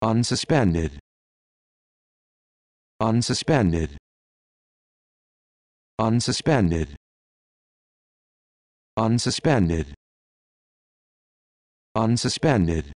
unsuspended unsuspended unsuspended unsuspended unsuspended